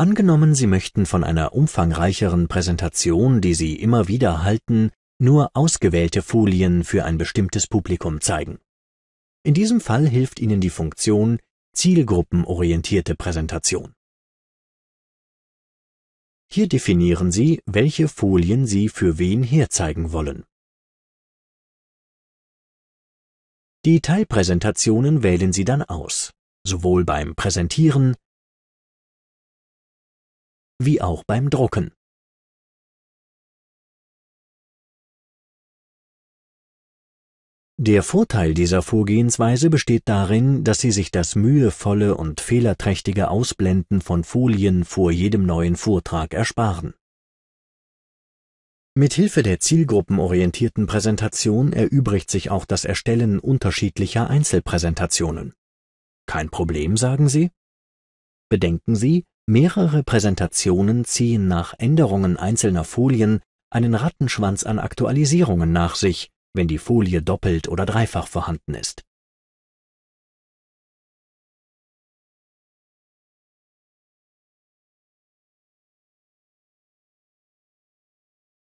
Angenommen, Sie möchten von einer umfangreicheren Präsentation, die Sie immer wieder halten, nur ausgewählte Folien für ein bestimmtes Publikum zeigen. In diesem Fall hilft Ihnen die Funktion Zielgruppenorientierte Präsentation. Hier definieren Sie, welche Folien Sie für wen herzeigen wollen. Die Teilpräsentationen wählen Sie dann aus, sowohl beim Präsentieren wie auch beim Drucken. Der Vorteil dieser Vorgehensweise besteht darin, dass sie sich das mühevolle und fehlerträchtige Ausblenden von Folien vor jedem neuen Vortrag ersparen. Mithilfe der zielgruppenorientierten Präsentation erübrigt sich auch das Erstellen unterschiedlicher Einzelpräsentationen. Kein Problem, sagen Sie? Bedenken Sie, Mehrere Präsentationen ziehen nach Änderungen einzelner Folien einen Rattenschwanz an Aktualisierungen nach sich, wenn die Folie doppelt oder dreifach vorhanden ist